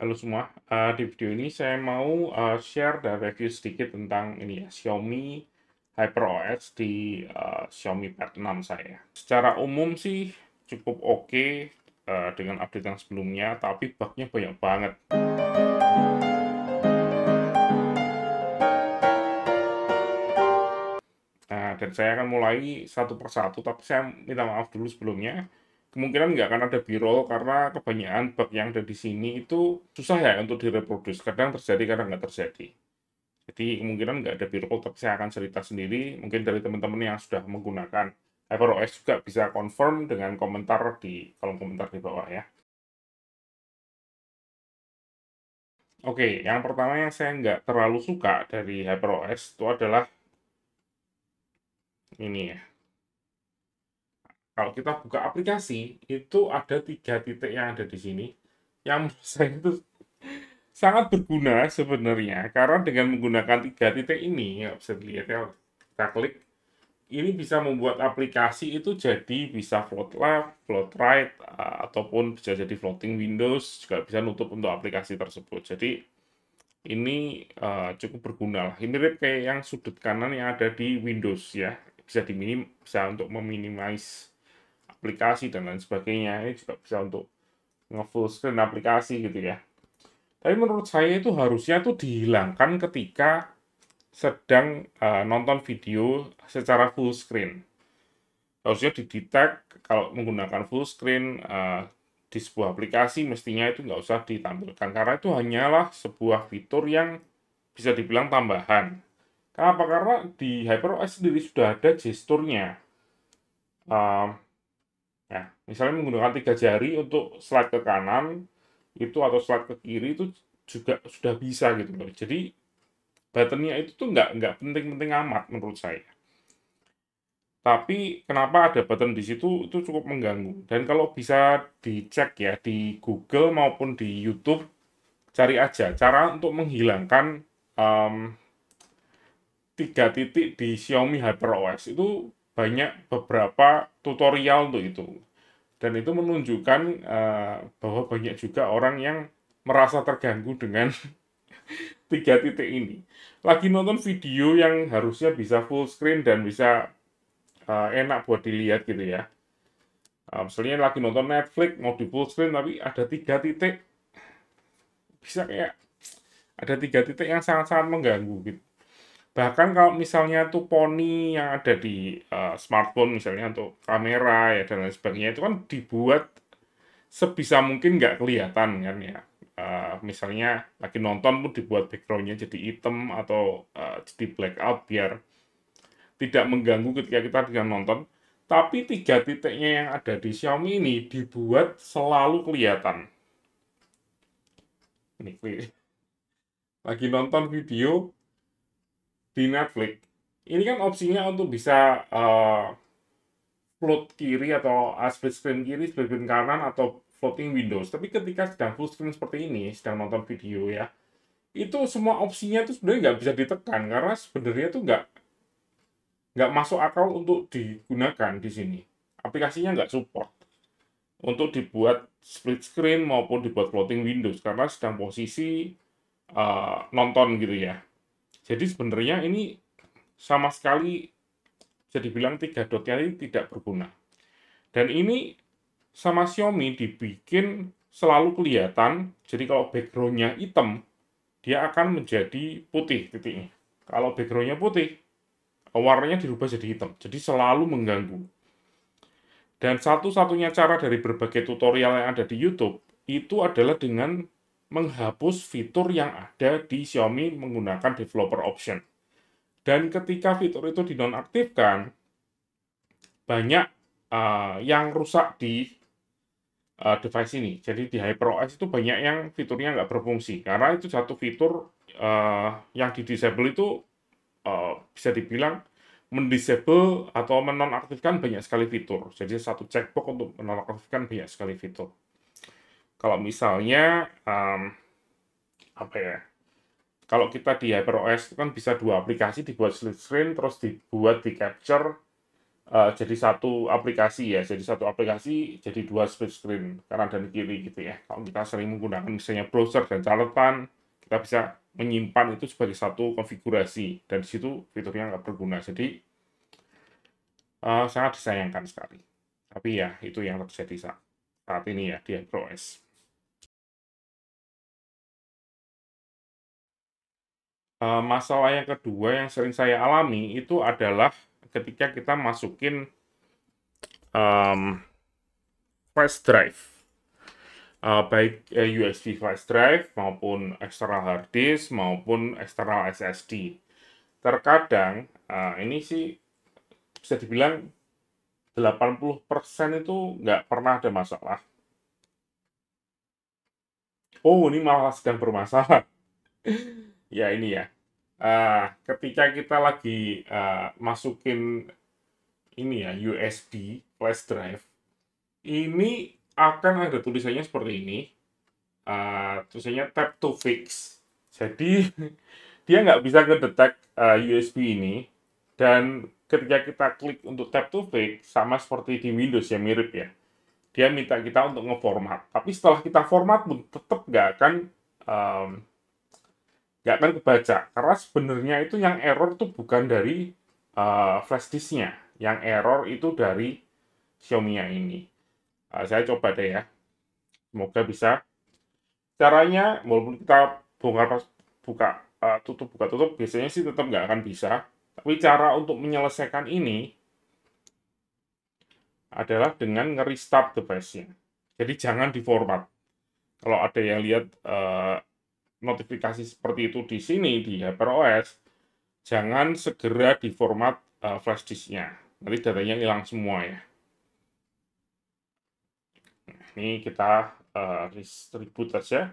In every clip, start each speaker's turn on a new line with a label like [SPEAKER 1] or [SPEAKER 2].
[SPEAKER 1] Halo semua, uh, di video ini saya mau uh, share dan review sedikit tentang ini ya, Xiaomi HyperOS di uh, Xiaomi Pad 6 saya. Secara umum sih cukup oke okay, uh, dengan update yang sebelumnya, tapi bugnya banyak banget. Nah, dan saya akan mulai satu persatu, tapi saya minta maaf dulu sebelumnya kemungkinan nggak akan ada biro karena kebanyakan bug yang ada di sini itu susah ya untuk direproduksi. Kadang terjadi, kadang nggak terjadi. Jadi kemungkinan nggak ada biro, tapi saya akan cerita sendiri. Mungkin dari teman-teman yang sudah menggunakan HyperOS juga bisa confirm dengan komentar di kolom komentar di bawah ya. Oke, yang pertama yang saya nggak terlalu suka dari HyperOS itu adalah ini ya, kalau kita buka aplikasi itu ada tiga titik yang ada di sini yang saya itu sangat berguna sebenarnya karena dengan menggunakan tiga titik ini ya bisa dilihat ya kita klik ini bisa membuat aplikasi itu jadi bisa float left, float right, eh, ataupun bisa jadi floating windows, juga bisa nutup untuk aplikasi tersebut. Jadi ini uh, cukup berguna lah. Ini mirip kayak yang sudut kanan yang ada di Windows ya. Bisa diminim, bisa untuk meminimais aplikasi dan lain sebagainya ini juga bisa untuk nge-full screen aplikasi gitu ya tapi menurut saya itu harusnya tuh dihilangkan ketika sedang uh, nonton video secara full screen harusnya didetek kalau menggunakan full screen uh, di sebuah aplikasi mestinya itu nggak usah ditampilkan karena itu hanyalah sebuah fitur yang bisa dibilang tambahan. Kenapa? Karena di HyperOS sendiri sudah ada gesturnya. Uh, Nah, misalnya menggunakan tiga jari untuk slide ke kanan itu atau slide ke kiri itu juga sudah bisa gitu loh. Jadi buttonnya itu tuh nggak nggak penting-penting amat menurut saya. Tapi kenapa ada button di situ itu cukup mengganggu. Dan kalau bisa dicek ya di Google maupun di YouTube cari aja cara untuk menghilangkan um, tiga titik di Xiaomi HyperOS itu banyak beberapa tutorial untuk itu. Dan itu menunjukkan uh, bahwa banyak juga orang yang merasa terganggu dengan tiga titik ini. Lagi nonton video yang harusnya bisa full screen dan bisa uh, enak buat dilihat gitu ya. Uh, misalnya lagi nonton Netflix mau di full screen tapi ada tiga titik bisa kayak ada tiga titik yang sangat-sangat mengganggu gitu bahkan kalau misalnya tuh poni yang ada di uh, smartphone misalnya untuk kamera ya dan lain sebagainya itu kan dibuat sebisa mungkin nggak kelihatan kan ya uh, misalnya lagi nonton pun dibuat backgroundnya jadi hitam atau uh, jadi out biar tidak mengganggu ketika kita dengan nonton tapi tiga titiknya yang ada di Xiaomi ini dibuat selalu kelihatan ini lagi nonton video di Netflix ini kan opsinya untuk bisa uh, float kiri atau eh, split screen kiri, split screen kanan atau floating windows. Tapi ketika sedang full screen seperti ini, sedang nonton video ya, itu semua opsinya itu sebenarnya nggak bisa ditekan karena sebenarnya itu nggak nggak masuk akal untuk digunakan di sini. Aplikasinya nggak support untuk dibuat split screen maupun dibuat floating windows karena sedang posisi uh, nonton gitu ya jadi sebenarnya ini sama sekali bisa dibilang tiga dotnya ini tidak berguna. Dan ini sama Xiaomi dibikin selalu kelihatan, jadi kalau backgroundnya hitam, dia akan menjadi putih titiknya. Kalau backgroundnya putih, warnanya dirubah jadi hitam. Jadi selalu mengganggu. Dan satu-satunya cara dari berbagai tutorial yang ada di YouTube, itu adalah dengan menghapus fitur yang ada di Xiaomi menggunakan developer option. Dan ketika fitur itu dinonaktifkan, banyak uh, yang rusak di uh, device ini. Jadi di HyperOS itu banyak yang fiturnya nggak berfungsi. Karena itu satu fitur uh, yang di disable itu uh, bisa dibilang mendisable atau menonaktifkan banyak sekali fitur. Jadi satu checkbox untuk menonaktifkan banyak sekali fitur kalau misalnya um, apa ya kalau kita di HyperOS itu kan bisa dua aplikasi dibuat split screen terus dibuat di capture uh, jadi satu aplikasi ya jadi satu aplikasi jadi dua split screen kanan dan kiri gitu ya kalau kita sering menggunakan misalnya browser dan catatan kita bisa menyimpan itu sebagai satu konfigurasi dan disitu fiturnya nggak berguna jadi uh, sangat disayangkan sekali tapi ya itu yang terjadi saat, saat ini ya di HyperOS. Eh, masalah yang kedua yang sering saya alami itu adalah ketika kita masukin um, flash drive uh, baik eh, USB flash drive maupun external hard disk maupun external SSD. Terkadang uh, ini sih bisa dibilang 80% itu nggak pernah ada masalah. Oh, ini malah sedang bermasalah. ya ini ya uh, ketika kita lagi uh, masukin ini ya USB flash drive ini akan ada tulisannya seperti ini uh, tulisannya tap to fix jadi dia nggak bisa ngedetek uh, USB ini dan ketika kita klik untuk tap to fix sama seperti di Windows ya mirip ya dia minta kita untuk ngeformat tapi setelah kita format pun tetap nggak akan um, nggak akan kebaca karena sebenarnya itu yang error tuh bukan dari uh, flash disknya yang error itu dari Xiaomi ini uh, saya coba deh ya semoga bisa caranya walaupun kita bongkar pas buka uh, tutup buka tutup biasanya sih tetap nggak akan bisa tapi cara untuk menyelesaikan ini adalah dengan nge-restart device-nya. Jadi jangan di format. Kalau ada yang lihat uh, notifikasi seperti itu di sini di HyperOS, jangan segera diformat uh, flash disknya. Nanti datanya hilang semua ya. Nah, ini kita uh, eh, reboot aja.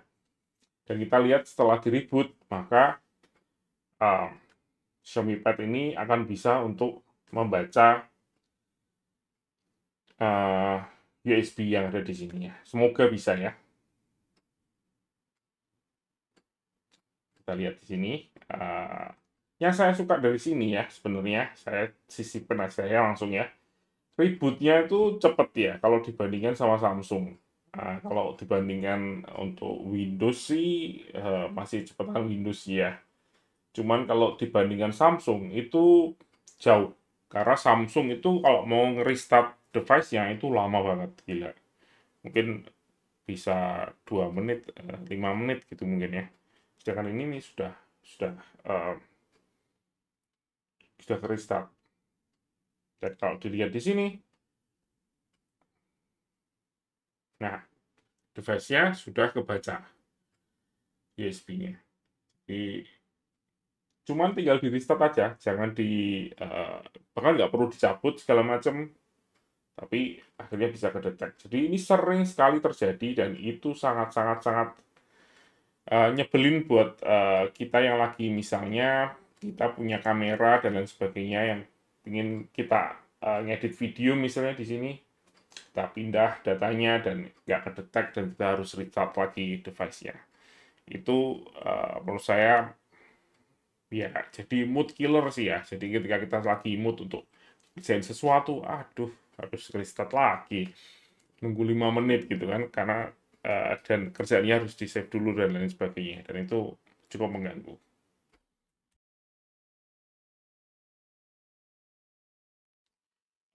[SPEAKER 1] Dan kita lihat setelah di reboot, maka uh, Xiaomi Pad ini akan bisa untuk membaca uh, USB yang ada di sini ya. Semoga bisa ya. kita lihat di sini uh, yang saya suka dari sini ya sebenarnya saya sisi penas saya langsung ya ributnya itu cepet ya kalau dibandingkan sama Samsung uh, kalau dibandingkan untuk Windows sih uh, masih cepetan Windows ya cuman kalau dibandingkan Samsung itu jauh karena Samsung itu kalau mau restart device yang itu lama banget gila mungkin bisa dua menit lima menit gitu mungkin ya sedangkan ini nih sudah sudah uh, sudah restart dan kalau dilihat di sini nah device-nya sudah kebaca USB-nya di cuman tinggal di restart aja jangan di uh, bahkan nggak perlu dicabut segala macam tapi akhirnya bisa kedetek jadi ini sering sekali terjadi dan itu sangat sangat sangat uh, nyebelin buat uh, kita yang lagi misalnya kita punya kamera dan lain sebagainya yang ingin kita uh, ngedit video misalnya di sini kita pindah datanya dan nggak kedetek dan kita harus restart lagi device-nya itu uh, menurut saya ya jadi mood killer sih ya jadi ketika kita lagi mood untuk desain sesuatu aduh harus restart lagi nunggu lima menit gitu kan karena Eh, dan kerjaannya harus di save dulu dan lain sebagainya dan itu cukup mengganggu.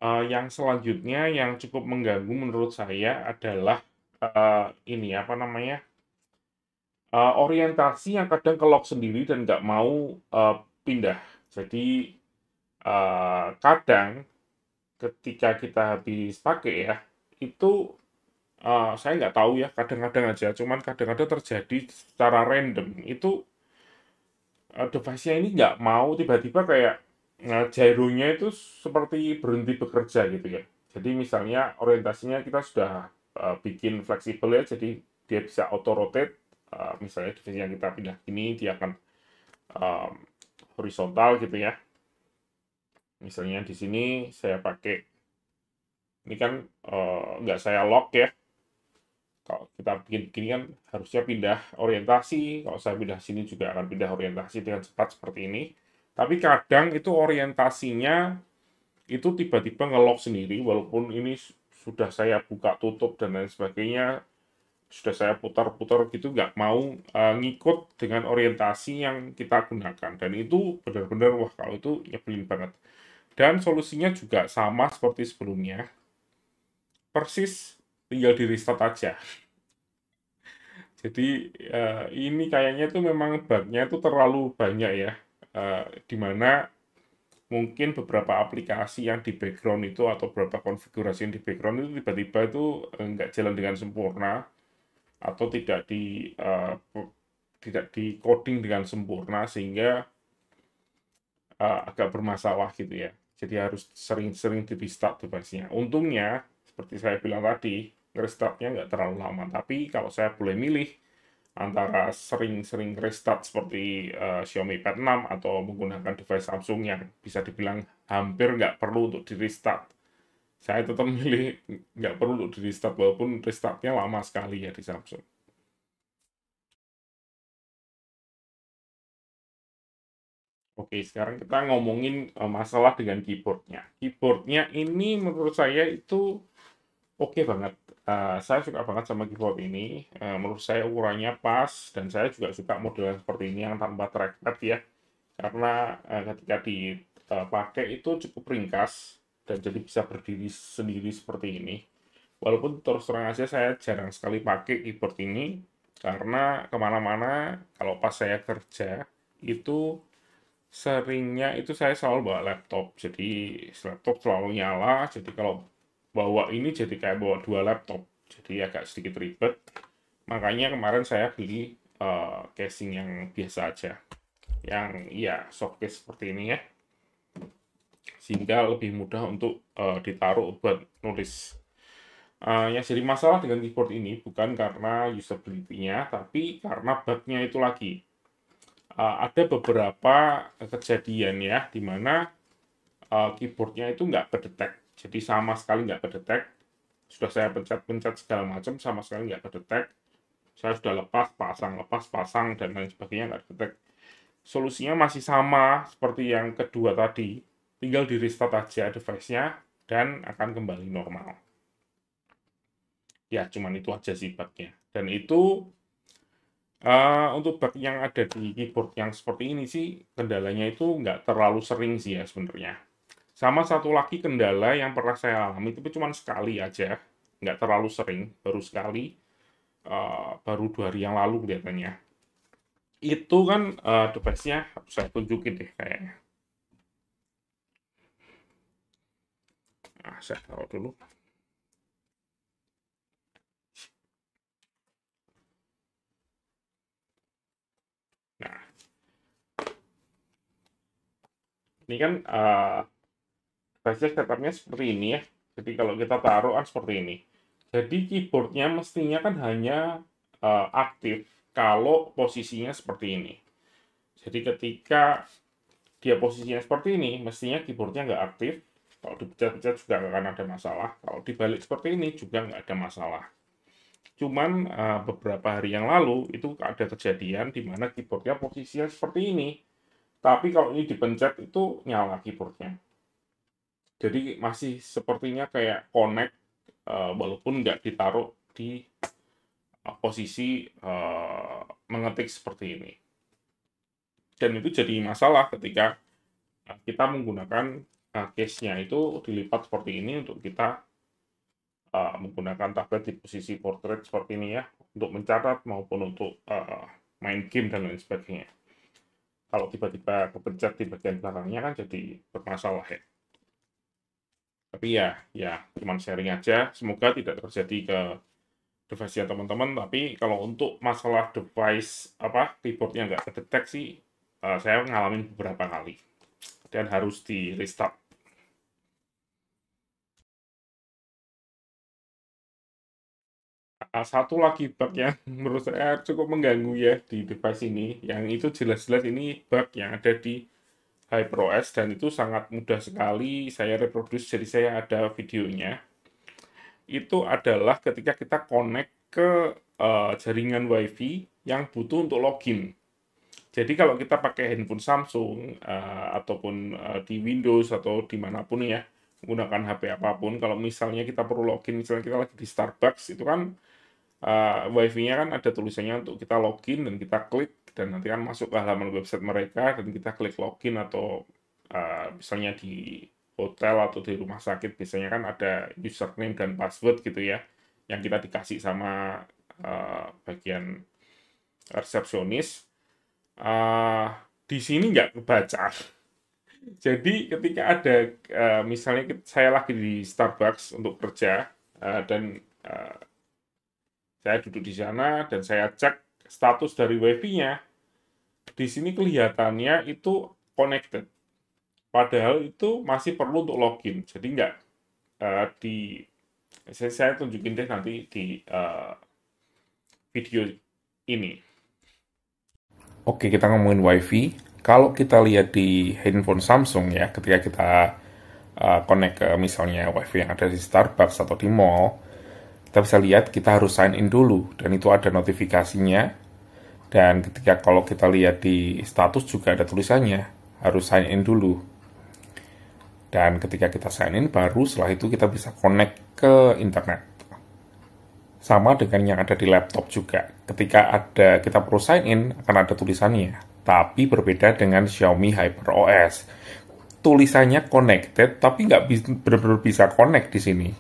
[SPEAKER 1] Uh, yang selanjutnya yang cukup mengganggu menurut saya adalah uh, ini apa namanya uh, orientasi yang kadang kelok sendiri dan nggak mau uh, pindah. Jadi uh, kadang ketika kita habis pakai ya itu Ah, saya nggak tahu ya kadang-kadang aja cuman kadang-kadang terjadi secara random itu uh, device-nya ini nggak mau tiba-tiba kayak uh, itu seperti berhenti bekerja gitu ya jadi misalnya orientasinya kita sudah uh, bikin fleksibel ya jadi dia bisa auto rotate uh, misalnya device yang kita pindah ini dia akan um, horizontal gitu ya misalnya di sini saya pakai ini kan nggak uh, saya lock ya kalau kita bikin gini kan harusnya pindah orientasi kalau saya pindah sini juga akan pindah orientasi dengan cepat seperti ini tapi kadang itu orientasinya itu tiba-tiba ngelok sendiri walaupun ini sudah saya buka tutup dan lain sebagainya sudah saya putar-putar gitu nggak mau uh, ngikut dengan orientasi yang kita gunakan dan itu benar-benar wah kalau itu nyebelin banget dan solusinya juga sama seperti sebelumnya persis tinggal di restart aja jadi uh, ini kayaknya tuh memang bugnya itu terlalu banyak ya uh, eh, dimana mungkin beberapa aplikasi yang di background itu atau beberapa konfigurasi yang di background itu tiba-tiba itu eh, nggak jalan dengan sempurna atau tidak di uh, tidak di coding dengan sempurna sehingga uh, agak bermasalah gitu ya jadi harus sering-sering di restart device-nya untungnya seperti saya bilang tadi restartnya nggak terlalu lama. Tapi kalau saya boleh milih antara sering-sering restart seperti uh, Xiaomi Pad 6 atau menggunakan device Samsung yang bisa dibilang hampir nggak perlu untuk di restart. Saya tetap milih nggak perlu untuk di restart walaupun restartnya lama sekali ya di Samsung. Oke, sekarang kita ngomongin eh, masalah dengan keyboardnya. Keyboardnya ini menurut saya itu oke okay banget. Uh, saya suka banget sama keyboard ini. Uh, menurut saya ukurannya pas dan saya juga suka model yang seperti ini yang tanpa trackpad ya. Karena uh, ketika dipakai itu cukup ringkas dan jadi bisa berdiri sendiri seperti ini. Walaupun terus terang aja saya jarang sekali pakai keyboard ini karena kemana-mana kalau pas saya kerja itu seringnya itu saya selalu bawa laptop jadi laptop selalu nyala jadi kalau bawa ini jadi kayak bawa dua laptop jadi agak sedikit ribet makanya kemarin saya beli uh, casing yang biasa aja yang ya softcase seperti ini ya sehingga lebih mudah untuk uh, ditaruh buat nulis uh, yang jadi masalah dengan keyboard ini bukan karena usability-nya tapi karena bug-nya itu lagi uh, ada beberapa kejadian ya dimana uh, keyboardnya itu nggak berdetek jadi sama sekali nggak kedetek. Sudah saya pencet-pencet segala macam, sama sekali nggak kedetek. Saya sudah lepas, pasang, lepas, pasang, dan lain sebagainya nggak kedetek. Solusinya masih sama seperti yang kedua tadi. Tinggal di restart aja device-nya, dan akan kembali normal. Ya, cuman itu aja sih bugnya. Dan itu Uh, untuk bug yang ada di keyboard yang seperti ini sih kendalanya itu nggak terlalu sering sih ya sebenarnya. Sama satu lagi kendala yang pernah saya alami itu cuma sekali aja, nggak terlalu sering, baru sekali, uh, baru dua hari yang lalu kelihatannya. Itu kan uh, eh, device-nya saya tunjukin deh kayaknya. Nah, saya tahu dulu. Nah, ini kan uh, basis setupnya seperti ini ya. Jadi kalau kita taruh kan seperti ini. Jadi keyboardnya mestinya kan hanya uh, aktif kalau posisinya seperti ini. Jadi ketika dia posisinya seperti ini, mestinya keyboardnya nggak aktif. Kalau dipencet-pencet juga nggak akan ada masalah. Kalau dibalik seperti ini juga nggak ada masalah. Cuman uh, beberapa hari yang lalu itu ada kejadian di mana keyboardnya posisinya seperti ini. Tapi kalau ini dipencet itu nyala keyboardnya jadi masih sepertinya kayak connect uh, walaupun nggak ditaruh di uh, posisi uh, mengetik seperti ini dan itu jadi masalah ketika kita menggunakan uh, case-nya itu dilipat seperti ini untuk kita uh, menggunakan tablet di posisi portrait seperti ini ya untuk mencatat maupun untuk uh, main game dan lain sebagainya kalau tiba-tiba kepencet di bagian belakangnya kan jadi bermasalah ya tapi ya ya cuma sharing aja semoga tidak terjadi ke device ya teman-teman tapi kalau untuk masalah device apa keyboardnya nggak terdeteksi, uh, eh, saya ngalamin beberapa kali dan harus di restart nah, satu lagi bug yang menurut saya cukup mengganggu ya di device ini yang itu jelas-jelas ini bug yang ada di HyperOS dan itu sangat mudah sekali saya reproduce jadi saya ada videonya itu adalah ketika kita connect ke uh, jaringan WiFi yang butuh untuk login. Jadi kalau kita pakai handphone Samsung uh, ataupun uh, di Windows atau dimanapun ya menggunakan HP apapun, kalau misalnya kita perlu login, misalnya kita lagi di Starbucks itu kan uh, wifi-nya kan ada tulisannya untuk kita login dan kita klik dan nanti kan masuk ke halaman website mereka dan kita klik login atau uh, misalnya di hotel atau di rumah sakit biasanya kan ada username dan password gitu ya yang kita dikasih sama uh, bagian resepsionis uh, di sini nggak kebaca jadi ketika ada uh, misalnya saya lagi di Starbucks untuk kerja uh, dan saya duduk di sana dan saya cek status dari WiFi-nya. Di sini kelihatannya itu connected. Padahal itu masih perlu untuk login. Jadi nggak uh, di saya, saya tunjukin deh nanti di uh, video ini. Oke, kita ngomongin WiFi. Kalau kita lihat di handphone Samsung ya, ketika kita uh, connect ke misalnya WiFi yang ada di Starbucks atau di mall, kita bisa lihat kita harus sign in dulu dan itu ada notifikasinya dan ketika kalau kita lihat di status juga ada tulisannya harus sign in dulu dan ketika kita sign in baru setelah itu kita bisa connect ke internet sama dengan yang ada di laptop juga ketika ada kita perlu sign in akan ada tulisannya tapi berbeda dengan Xiaomi Hyper OS tulisannya connected tapi nggak benar-benar bisa connect di sini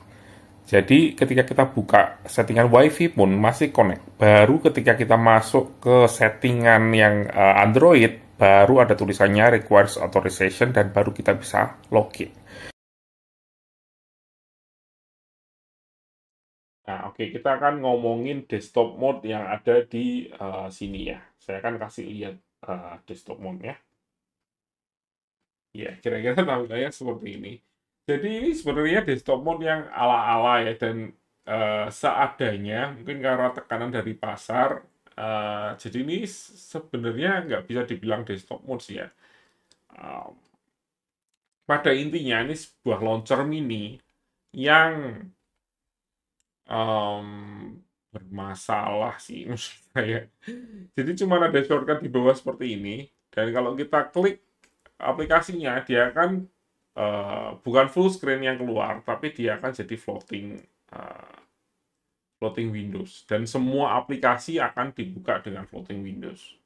[SPEAKER 1] jadi ketika kita buka settingan WiFi pun masih connect. Baru ketika kita masuk ke settingan yang uh, Android, baru ada tulisannya requires authorization dan baru kita bisa login. Nah, oke, okay, kita akan ngomongin desktop mode yang ada di uh, sini ya. Saya akan kasih lihat uh, desktop mode ya. Ya, kira-kira tampilannya seperti ini. Jadi ini sebenarnya desktop mode yang ala-ala ya dan uh, seadanya mungkin karena tekanan dari pasar. Uh, jadi ini sebenarnya nggak bisa dibilang desktop mode sih ya. Uh, pada intinya ini sebuah launcher mini yang um, bermasalah sih menurut saya. Jadi cuma ada shortcut di bawah seperti ini dan kalau kita klik aplikasinya dia akan uh, bukan full screen yang keluar, tapi dia akan jadi floating uh, floating Windows dan semua aplikasi akan dibuka dengan floating Windows.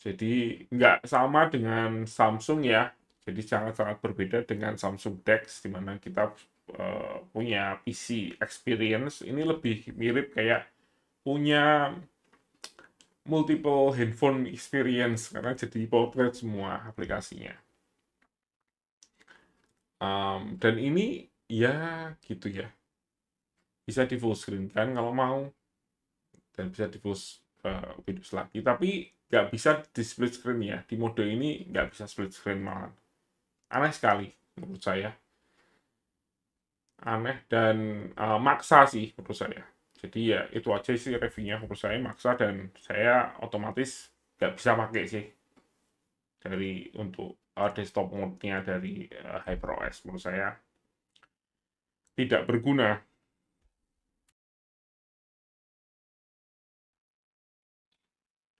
[SPEAKER 1] Jadi nggak sama dengan Samsung ya. Jadi sangat-sangat berbeda dengan Samsung Dex di mana kita uh, punya PC experience ini lebih mirip kayak punya multiple handphone experience karena jadi portrait semua aplikasinya um, dan ini ya gitu ya bisa di full screen kan kalau mau dan bisa di full uh, lagi tapi nggak bisa di split screen ya di mode ini nggak bisa split screen malah aneh sekali menurut saya aneh dan uh, maksa sih menurut saya jadi ya itu aja sih reviewnya menurut saya maksa dan saya otomatis nggak bisa pakai sih dari untuk uh, desktop mode-nya dari uh, HyperOS menurut saya tidak berguna.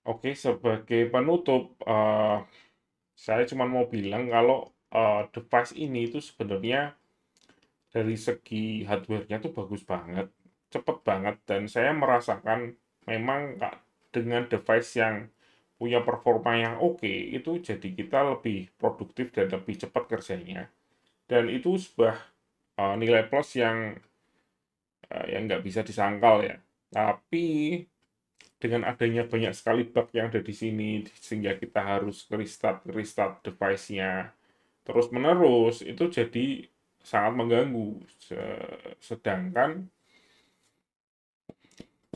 [SPEAKER 1] Oke, sebagai penutup, uh, saya cuma mau bilang kalau uh, device ini itu sebenarnya dari segi hardware-nya tuh bagus banget, cepet banget, dan saya merasakan memang dengan device yang punya performa yang oke okay, itu jadi kita lebih produktif dan lebih cepat kerjanya dan itu sebuah uh, nilai plus yang uh, yang nggak bisa disangkal ya tapi dengan adanya banyak sekali bug yang ada di sini sehingga kita harus restart restart device-nya terus menerus itu jadi sangat mengganggu sedangkan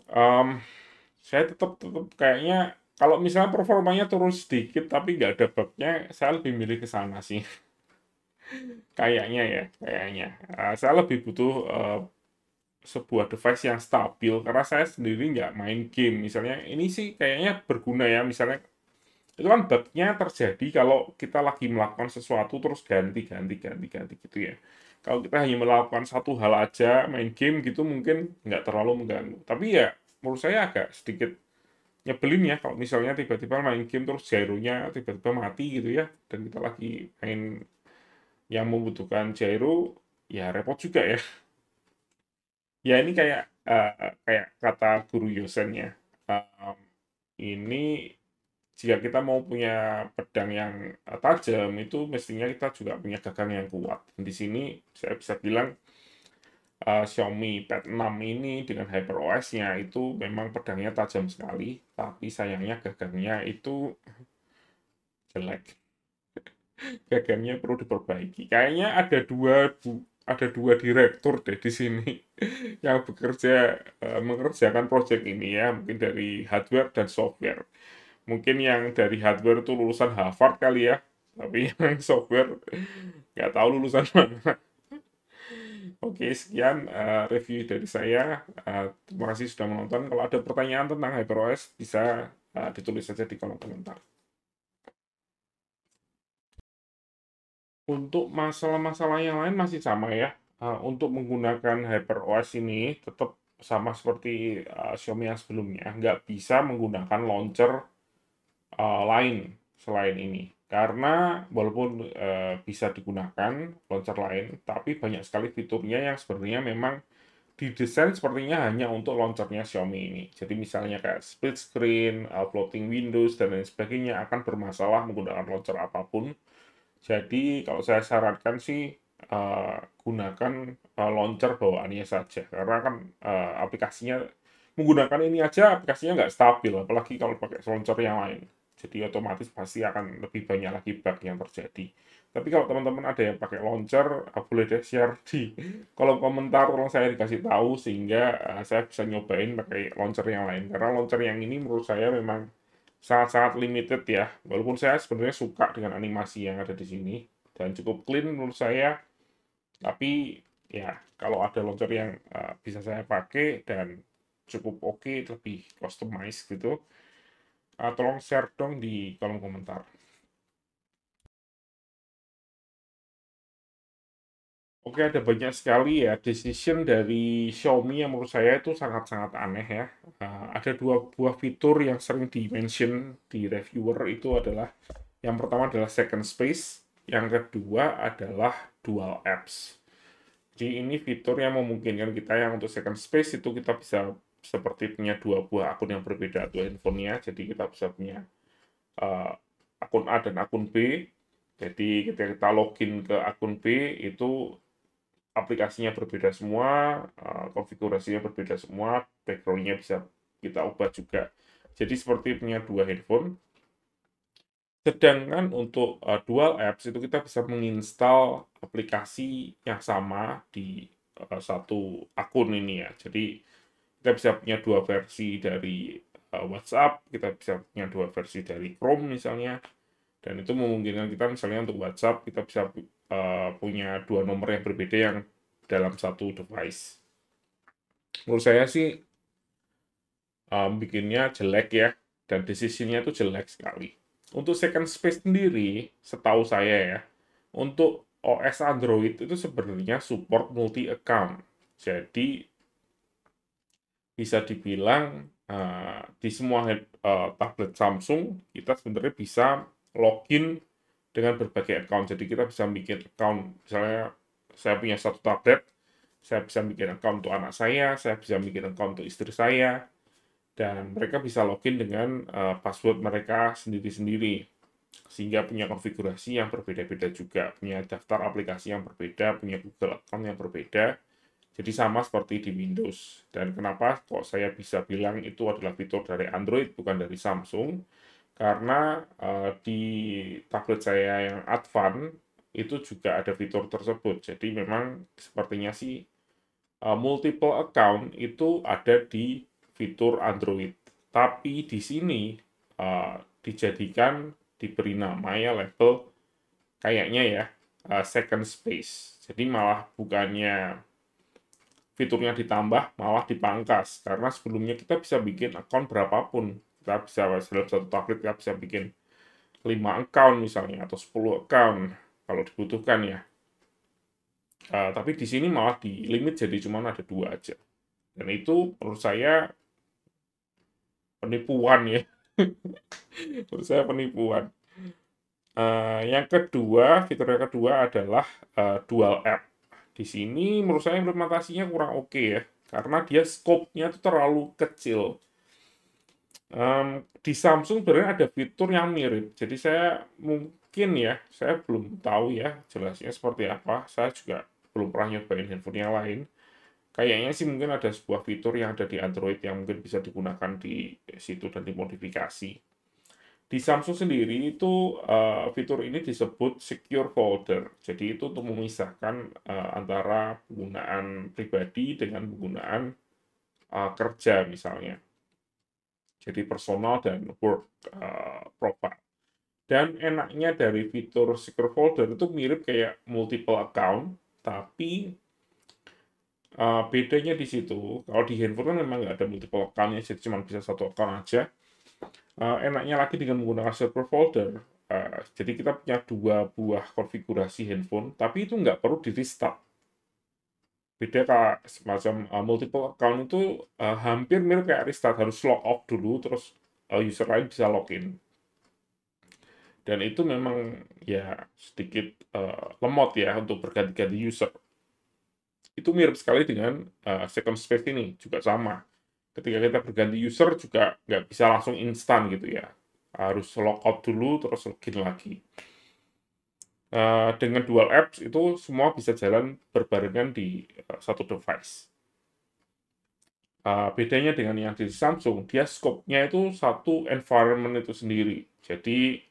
[SPEAKER 1] um, saya tetap tetap kayaknya kalau misalnya performanya turun sedikit tapi nggak ada bugnya saya lebih milih ke sana sih kayaknya ya kayaknya uh, saya lebih butuh uh, sebuah device yang stabil karena saya sendiri nggak main game misalnya ini sih kayaknya berguna ya misalnya itu kan bugnya terjadi kalau kita lagi melakukan sesuatu terus ganti ganti ganti ganti gitu ya kalau kita hanya melakukan satu hal aja main game gitu mungkin nggak terlalu mengganggu tapi ya menurut saya agak sedikit nyebelin ya kalau misalnya tiba-tiba main game terus gyronya tiba-tiba mati gitu ya dan kita lagi main yang membutuhkan gyro ya repot juga ya ya ini kayak uh, kayak kata guru Yosen ya um, ini jika kita mau punya pedang yang eh, tajam itu mestinya kita juga punya gagang yang kuat di sini saya bisa bilang uh, Xiaomi Pad 6 ini dengan HyperOS-nya itu memang pedangnya tajam sekali, tapi sayangnya gagangnya itu jelek. gagangnya perlu diperbaiki. Kayaknya ada dua bu, ada dua direktur deh di sini yang bekerja uh, mengerjakan project ini ya, mungkin dari hardware dan software. Mungkin yang dari hardware itu lulusan Harvard kali ya, tapi yang software nggak tahu lulusan mana Oke, sekian uh, review dari saya. Uh, terima kasih sudah menonton. Kalau ada pertanyaan tentang HyperOS, bisa uh, ditulis saja di kolom komentar. Untuk masalah-masalah yang lain masih sama ya. Uh, untuk menggunakan HyperOS ini tetap sama seperti uh, Xiaomi yang sebelumnya. Nggak bisa menggunakan launcher uh, lain selain ini. Karena walaupun e, bisa digunakan launcher lain, tapi banyak sekali fiturnya yang sebenarnya memang didesain sepertinya hanya untuk launchernya Xiaomi ini. Jadi misalnya kayak split screen, uh, floating Windows, dan lain sebagainya akan bermasalah menggunakan launcher apapun. Jadi kalau saya sarankan sih e, gunakan e, launcher bawaannya saja karena kan e, aplikasinya menggunakan ini aja aplikasinya nggak stabil apalagi kalau pakai launcher yang lain jadi otomatis pasti akan lebih banyak lagi bug yang terjadi. Tapi kalau teman-teman ada yang pakai launcher, ah, boleh deh share di kolom komentar, tolong saya dikasih tahu sehingga ah, saya bisa nyobain pakai launcher yang lain. Karena launcher yang ini menurut saya memang sangat-sangat limited ya. Walaupun saya sebenarnya suka dengan animasi yang ada di sini dan cukup clean menurut saya. Tapi ya kalau ada launcher yang ah, bisa saya pakai dan cukup oke, okay, lebih customized gitu, uh, tolong share dong di kolom komentar. Oke, ada banyak sekali ya decision dari Xiaomi yang menurut saya itu sangat-sangat aneh ya. Uh, ada dua buah fitur yang sering di-mention di reviewer itu adalah yang pertama adalah second space, yang kedua adalah dual apps. Jadi ini fitur yang memungkinkan kita yang untuk second space itu kita bisa seperti punya dua buah akun yang berbeda dua iya. handphonenya jadi kita bisa punya uh, akun A dan akun B jadi ketika kita login ke akun B itu aplikasinya berbeda semua uh, konfigurasinya berbeda semua backgroundnya bisa kita ubah juga jadi seperti punya dua handphone sedangkan untuk uh, dual apps itu kita bisa menginstal aplikasi yang sama di uh, satu akun ini ya jadi kita bisa punya dua versi dari uh, WhatsApp, kita bisa punya dua versi dari Chrome misalnya, dan itu memungkinkan kita misalnya untuk WhatsApp kita bisa uh, punya dua nomor yang berbeda yang dalam satu device. Menurut saya sih um, bikinnya jelek ya, dan decisionnya itu jelek sekali. Untuk second space sendiri, setahu saya ya, untuk OS Android itu sebenarnya support multi account. Jadi bisa dibilang uh, di semua uh, tablet Samsung kita sebenarnya bisa login dengan berbagai account. Jadi kita bisa bikin account, misalnya saya punya satu tablet, saya bisa bikin account untuk anak saya, saya bisa bikin account untuk istri saya, dan mereka bisa login dengan uh, password mereka sendiri-sendiri sehingga punya konfigurasi yang berbeda-beda juga, punya daftar aplikasi yang berbeda, punya Google account yang berbeda, jadi sama seperti di Windows. Dan kenapa kok saya bisa bilang itu adalah fitur dari Android bukan dari Samsung? Karena uh, di tablet saya yang Advan itu juga ada fitur tersebut. Jadi memang sepertinya sih uh, multiple account itu ada di fitur Android. Tapi di sini uh, dijadikan diberi nama ya level kayaknya ya uh, second space. Jadi malah bukannya fiturnya ditambah malah dipangkas karena sebelumnya kita bisa bikin akun berapapun kita bisa dalam satu tablet kita bisa bikin 5 account misalnya atau 10 account kalau dibutuhkan ya uh, tapi di sini malah di limit jadi cuma ada dua aja dan itu menurut saya penipuan ya menurut saya penipuan uh, yang kedua fitur yang kedua adalah uh, dual app di sini menurut saya implementasinya kurang oke okay ya, karena dia scope-nya itu terlalu kecil. Um, di Samsung sebenarnya ada fitur yang mirip, jadi saya mungkin ya, saya belum tahu ya jelasnya seperti apa, saya juga belum pernah nyobain handphone yang lain. Kayaknya sih mungkin ada sebuah fitur yang ada di Android yang mungkin bisa digunakan di situ dan dimodifikasi. Di Samsung sendiri itu uh, fitur ini disebut secure folder. Jadi itu untuk memisahkan uh, antara penggunaan pribadi dengan penggunaan uh, kerja misalnya. Jadi personal dan work uh, profile. Dan enaknya dari fitur secure folder itu mirip kayak multiple account, tapi uh, bedanya di situ kalau di handphone kan memang nggak ada multiple account ya, jadi cuma bisa satu account aja uh, enaknya lagi dengan menggunakan server folder uh, jadi kita punya dua buah konfigurasi handphone tapi itu nggak perlu di restart beda kayak semacam uh, multiple account itu uh, hampir mirip kayak restart harus log off dulu terus uh, user lain bisa login dan itu memang ya sedikit uh, lemot ya untuk berganti-ganti user itu mirip sekali dengan uh, second space ini juga sama ketika kita berganti user juga nggak bisa langsung instan gitu ya. Harus logout dulu terus login lagi. Uh, dengan dual apps itu semua bisa jalan berbarengan di uh, satu device. Uh, bedanya dengan yang di Samsung, dia scope-nya itu satu environment itu sendiri. Jadi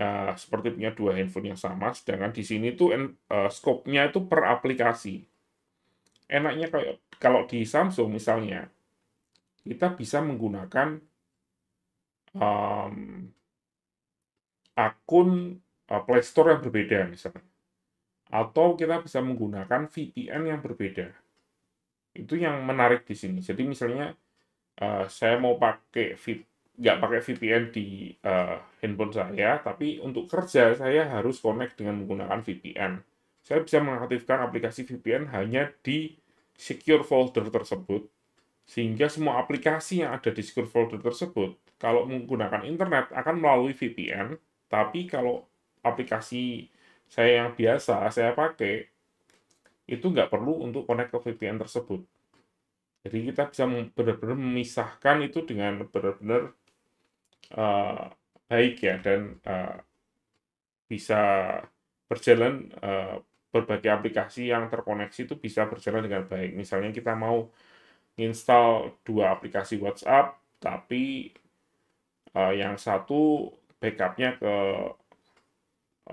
[SPEAKER 1] uh, seperti punya dua handphone yang sama, sedangkan di sini tuh uh, scope-nya itu per aplikasi. Enaknya kayak kalau di Samsung misalnya, kita bisa menggunakan um, akun uh, Store yang berbeda misalnya. Atau kita bisa menggunakan VPN yang berbeda. Itu yang menarik di sini. Jadi misalnya uh, saya mau pakai VPN nggak pakai VPN di uh, handphone saya, tapi untuk kerja saya harus connect dengan menggunakan VPN. Saya bisa mengaktifkan aplikasi VPN hanya di secure folder tersebut sehingga semua aplikasi yang ada di secure folder tersebut, kalau menggunakan internet akan melalui VPN, tapi kalau aplikasi saya yang biasa saya pakai, itu nggak perlu untuk connect ke VPN tersebut. Jadi kita bisa benar-benar memisahkan itu dengan benar-benar uh, baik ya dan uh, bisa berjalan uh, berbagai aplikasi yang terkoneksi itu bisa berjalan dengan baik. Misalnya kita mau install dua aplikasi WhatsApp, tapi uh, yang satu backupnya ke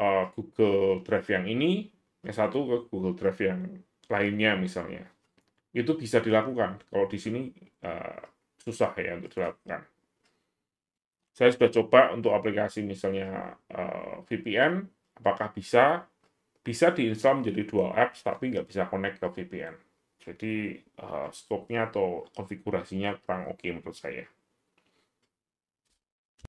[SPEAKER 1] uh, Google Drive yang ini, yang satu ke Google Drive yang lainnya misalnya. Itu bisa dilakukan. Kalau di sini uh, susah ya untuk dilakukan. Saya sudah coba untuk aplikasi misalnya uh, VPN, apakah bisa? Bisa diinstal menjadi dual apps, tapi nggak bisa connect ke VPN. Jadi uh, eh, skopnya atau konfigurasinya kurang oke okay menurut saya.